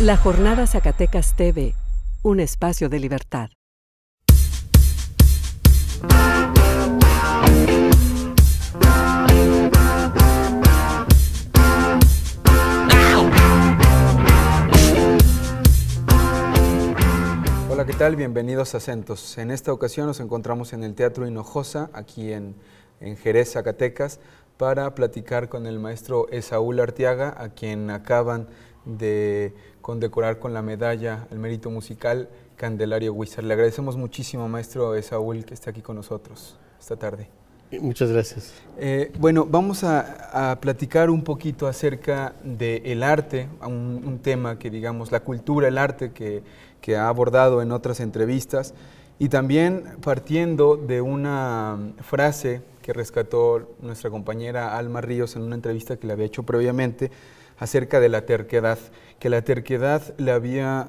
La Jornada Zacatecas TV, un espacio de libertad. Hola, ¿qué tal? Bienvenidos a Acentos. En esta ocasión nos encontramos en el Teatro Hinojosa, aquí en, en Jerez, Zacatecas, para platicar con el maestro Esaúl Arteaga, a quien acaban de condecorar con la medalla al mérito musical Candelario wizard Le agradecemos muchísimo, maestro Saúl, que está aquí con nosotros esta tarde. Muchas gracias. Eh, bueno, vamos a, platicar un poquito acerca del el arte, un, un, tema que digamos, la cultura, el arte que, que, ha abordado en otras entrevistas, y también partiendo de una frase que rescató nuestra compañera Alma Ríos en una entrevista que le había hecho previamente, acerca de la terquedad, que la terquedad le había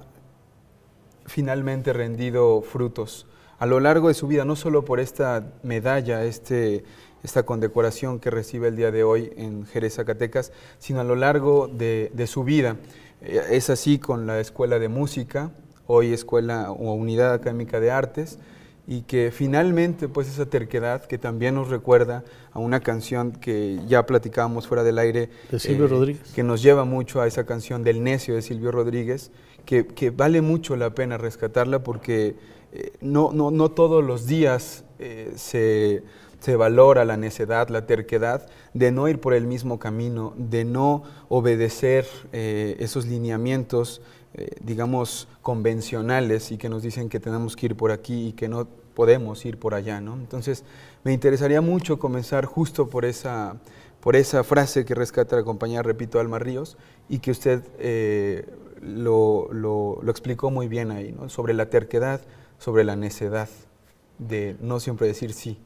finalmente rendido frutos a lo largo de su vida, no solo por esta medalla, este, esta condecoración que recibe el día de hoy en Jerez, Zacatecas, sino a lo largo de, de su vida. Eh, es así con la Escuela de Música, hoy Escuela o Unidad Académica de Artes, y que finalmente pues esa terquedad que también nos recuerda a una canción que ya platicábamos fuera del aire de Silvio eh, Rodríguez que nos lleva mucho a esa canción del necio de Silvio Rodríguez que, vale mucho la pena rescatarla porque eh, no, no, no todos los días eh, se se valora la necedad, la terquedad de no ir por el mismo camino, de no obedecer eh, esos lineamientos, eh, digamos, convencionales y que nos dicen que tenemos que ir por aquí y que no podemos ir por allá, ¿no? Entonces, me interesaría mucho comenzar justo por esa, por esa frase que rescata la compañía, repito, Alma Ríos, y que usted eh, lo, lo, lo, explicó muy bien ahí, ¿no? Sobre la terquedad, sobre la necedad de no siempre decir sí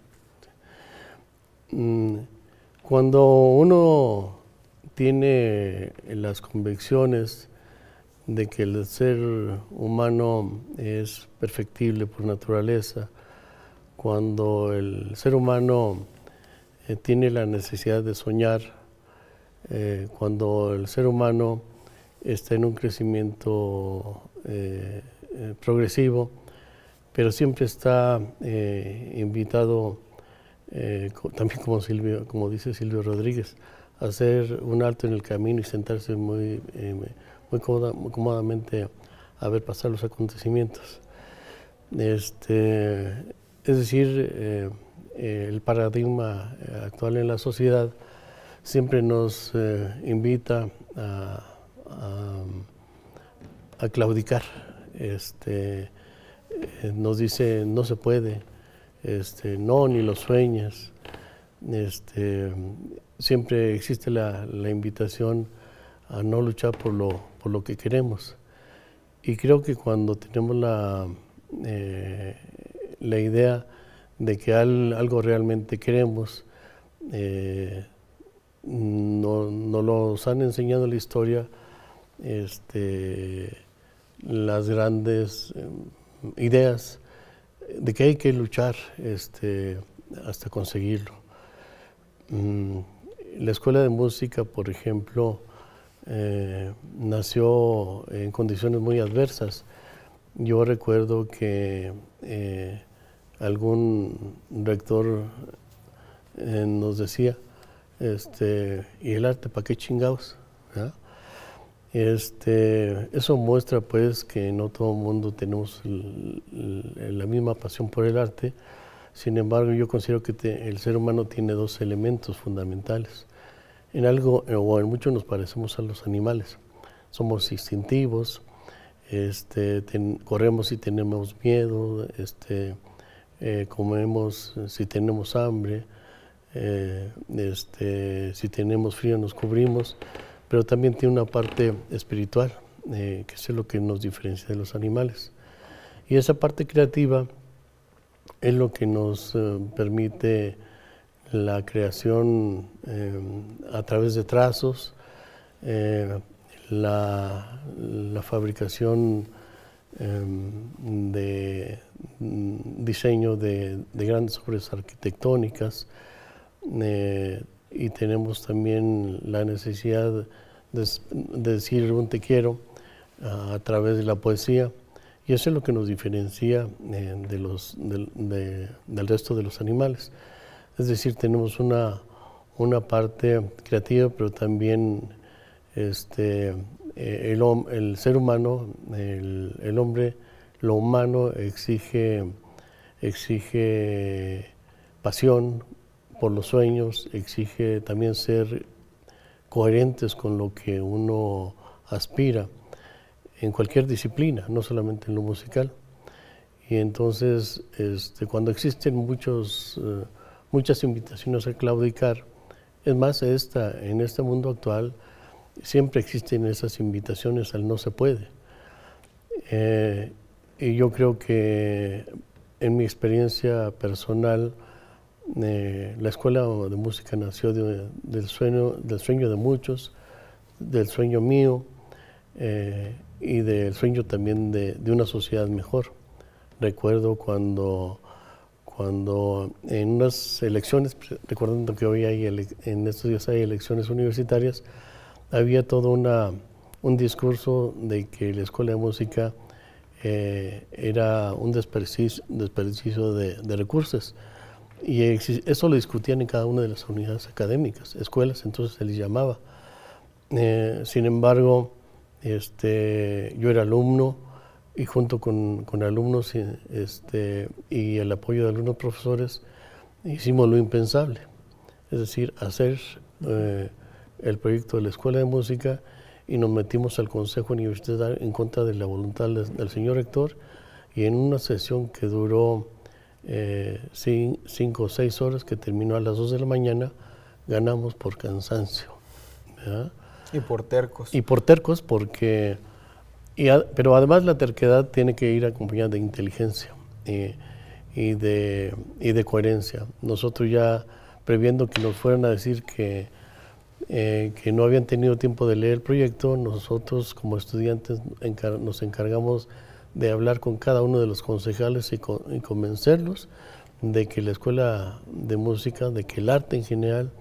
Mm, cuando uno tiene las convicciones de que el ser humano es perfectible por naturaleza, cuando el ser humano eh, tiene la necesidad de soñar, eh, cuando el ser humano está en un crecimiento eh, progresivo, pero siempre está invitado eh, también como, Silvio, como dice Silvio Rodríguez, hacer un alto en el camino y sentarse muy, eh, cómodamente a ver pasar los acontecimientos. Este, es decir, eh, el paradigma actual en la sociedad siempre nos invita a, a claudicar, este, nos dice no se puede, este, no, ni los sueños, este, siempre existe la, invitación a no luchar por lo, que queremos. Y creo que cuando tenemos la, eh, la idea de que algo realmente queremos, eh, nos los han enseñado la historia este, las grandes eh, ideas de que hay que luchar este, hasta conseguirlo. Mm, la escuela de música, por ejemplo, eh, nació en condiciones muy adversas. Yo recuerdo que eh, algún rector eh, nos decía, este, ¿y el arte para qué chingados? Este, eso muestra pues que no todo el mundo tenemos la misma pasión por el arte, sin embargo yo considero que el ser humano tiene dos elementos fundamentales. En algo eh, o en mucho nos parecemos a los animales, somos instintivos, este, corremos si tenemos miedo, este, eh, comemos si tenemos hambre, eh, este, si tenemos frío nos cubrimos pero también tiene una parte espiritual, eh, que es lo que nos diferencia de los animales. Y esa parte creativa es lo que nos eh, permite la creación eh, a través de trazos, la, fabricación em, de mm, diseño de, de, grandes obras arquitectónicas, y tenemos también la necesidad de, decir un te quiero ah, a través de la poesía. Y eso es lo que nos diferencia eh, de los, del resto de los animales. Es decir, tenemos una, una parte creativa, pero también este, eh, el, ser humano, el, hombre, lo humano exige, exige pasión, por los sueños, exige también ser coherentes con lo que uno aspira en cualquier disciplina, no solamente en lo musical. Y entonces, este, cuando existen muchos, eh, muchas invitaciones a claudicar, es más, esta, en este mundo actual siempre existen esas invitaciones al no se puede. Eh, y yo creo que en mi experiencia personal, eh, la escuela de música nació del, sueño, del sueño de muchos, del sueño mío eh, y del sueño también de, una sociedad mejor. Recuerdo cuando, cuando en unas elecciones, pues, recordando que hoy hay en estos días hay elecciones universitarias, había todo un discurso de que la escuela de música eh, era un desperdicio, de recursos y eso lo discutían en cada una de las unidades académicas, escuelas, entonces se les llamaba. Eh, sin embargo, este, yo era alumno y junto con, con alumnos y, eh, este, y el apoyo de algunos profesores hicimos lo impensable, es decir, hacer eh, el proyecto de la Escuela de Música y nos metimos al Consejo Universitario en contra de la voluntad del, del señor rector y en una sesión que duró eh, cinco o seis horas que terminó a las 2 de la mañana, ganamos por cansancio. Y por tercos. Y por tercos porque... pero además la terquedad tiene que ir acompañada de inteligencia eh, y, de, de coherencia. Nosotros ya previendo que nos fueran a decir que, eh, que no habían tenido tiempo de leer el proyecto, nosotros como estudiantes nos encargamos de hablar con cada uno de los concejales y, convencerlos de que la escuela de música, de que el arte en general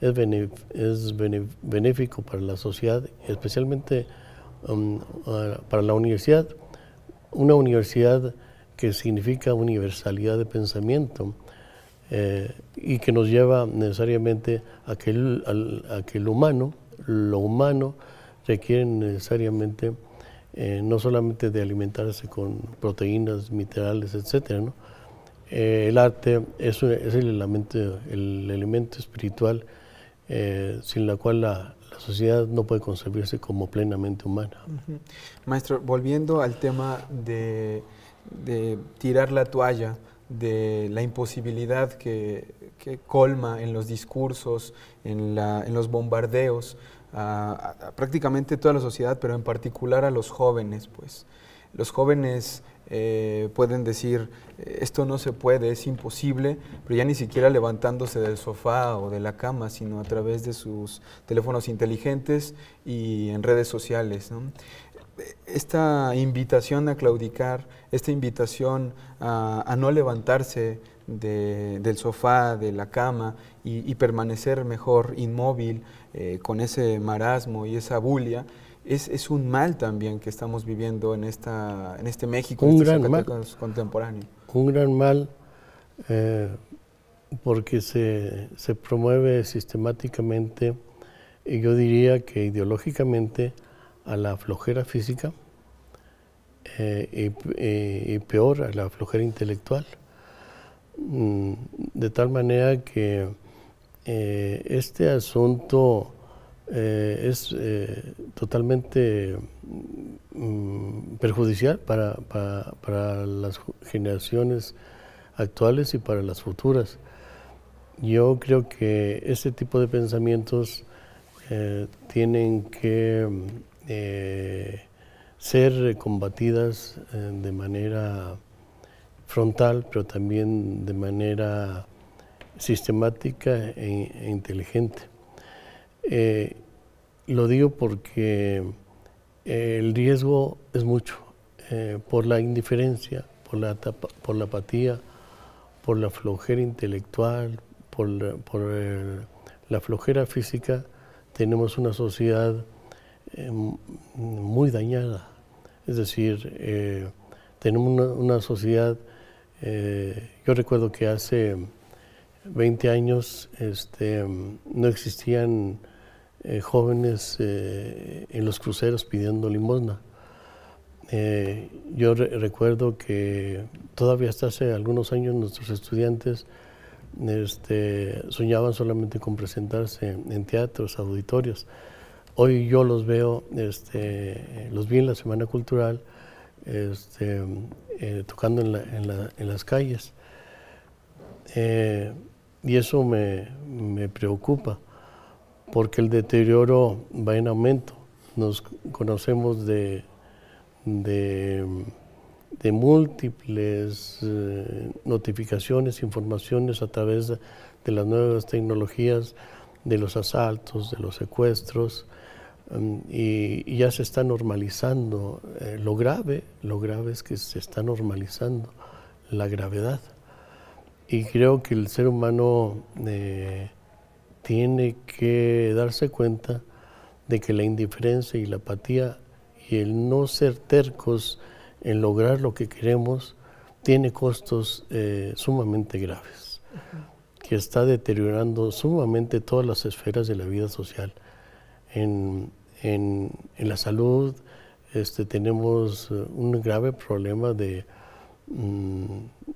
es, benéfico para la sociedad, especialmente um, para la universidad, una universidad que significa universalidad de pensamiento eh, y que nos lleva necesariamente a que, a que el humano, lo humano requiere necesariamente eh, no solamente de alimentarse con proteínas, minerales, etc. Eh, el arte es, el, elemento, el espiritual eh, sin la cual la, sociedad no puede concebirse como plenamente humana. Maestro, volviendo al tema de, tirar la toalla, de la imposibilidad que, colma en los discursos, en, en los bombardeos a, prácticamente toda la sociedad, pero en particular a los jóvenes, pues. Los jóvenes eh, pueden decir, eh, esto no se puede, es imposible, pero ya ni siquiera levantándose del sofá o de la cama, sino a través de sus teléfonos inteligentes y en redes sociales. Esta invitación a claudicar, esta invitación a, no levantarse del sofá, de la cama y permanecer mejor inmóvil, eh, con ese marasmo y esa bulia, es, un mal también que estamos viviendo en, esta, en este México, en este gran contemporáneo. Un gran mal eh, porque se, promueve sistemáticamente, yo diría que ideológicamente, a la flojera física eh, y, peor, a la flojera intelectual. Mm, de tal manera que eh, este asunto eh, es eh, totalmente mm, perjudicial para, para, las generaciones actuales y para las futuras. Yo creo que este tipo de pensamientos tienen que ser combatidas de manera frontal, pero también de manera sistemática e, e inteligente. Eh, lo digo porque eh, el riesgo es mucho eh, por la indiferencia, por la, por la apatía, por la flojera intelectual, por, la, flojera física. Tenemos una sociedad muy dañada, es decir, tenemos una sociedad, yo recuerdo que hace 20 años este, no existían eh, jóvenes eh, en los cruceros pidiendo limosna. Eh, yo recuerdo que todavía hasta hace algunos años nuestros estudiantes este, soñaban solamente con presentarse en, teatros, auditorios. Hoy yo los veo, este, los vi en la Semana Cultural, tocando en, en, las calles. Y eso me, preocupa, porque el deterioro va en aumento. Nos conocemos de, múltiples eh, notificaciones, informaciones a través de las nuevas tecnologías, de los asaltos, de los secuestros, em, y, ya se está normalizando. Eh, lo grave, lo grave es que se está normalizando la gravedad. Y creo que el ser humano eh, tiene que darse cuenta de que la indiferencia y la apatía y el no ser tercos en lograr lo que queremos tiene costos eh, sumamente graves, que está deteriorando sumamente todas las esferas de la vida social. En, en la salud este, tenemos eh, un grave problema de Mm,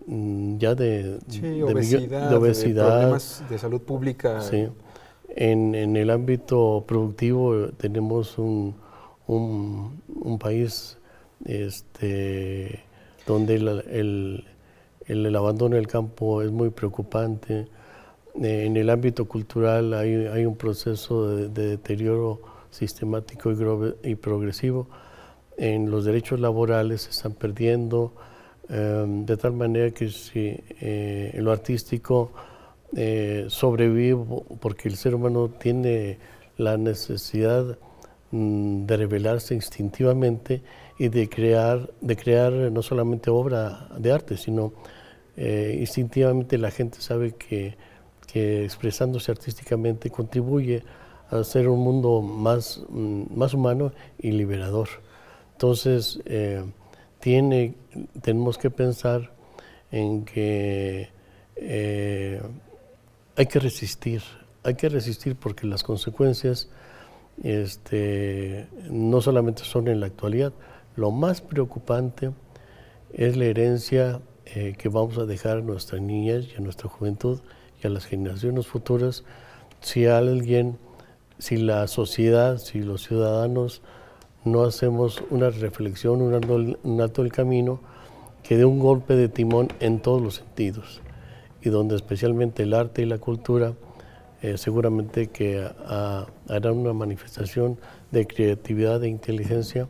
mm, ya de, obesidad, de, problemas de salud pública. En, el ámbito productivo eh, tenemos un, país este, donde el, abandono del campo es muy preocupante. Eh, en el ámbito cultural hay, un proceso de, deterioro sistemático y, y progresivo en los derechos laborales se están perdiendo, Em, de tal manera que si, eh, lo artístico eh, sobrevive porque el ser humano tiene la necesidad mm, de revelarse instintivamente y de crear, de crear no solamente obra de arte, sino eh, instintivamente la gente sabe que, expresándose artísticamente contribuye a hacer un mundo más, mm, más humano y liberador. Entonces, tenemos que pensar en que eh, hay que resistir, hay que resistir porque las consecuencias este, no solamente son en la actualidad, lo más preocupante es la herencia eh, que vamos a dejar a nuestras niñas y a nuestra juventud y a las generaciones futuras si alguien, si la sociedad, si los ciudadanos no hacemos una reflexión, un alto, el camino que dé un golpe de timón en todos los sentidos y donde especialmente el arte y la cultura eh, seguramente que harán una manifestación de creatividad e inteligencia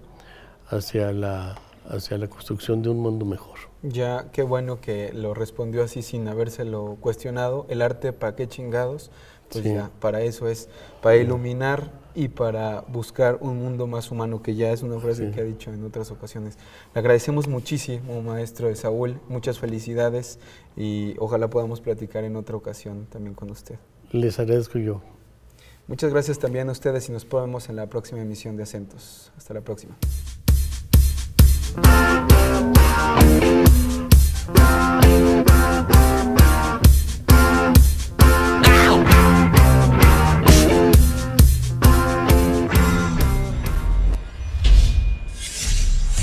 hacia la, hacia la construcción de un mundo mejor. Ya, qué bueno que lo respondió así sin habérselo cuestionado. El arte, ¿para qué chingados? Pues ya, para eso es, para iluminar y para buscar un mundo más humano, que ya es una frase que ha dicho en otras ocasiones. Le agradecemos muchísimo, maestro de Saúl, muchas felicidades y ojalá podamos platicar en otra ocasión también con usted. Les agradezco yo. Muchas gracias también a ustedes y nos vemos en la próxima emisión de Acentos. Hasta la próxima.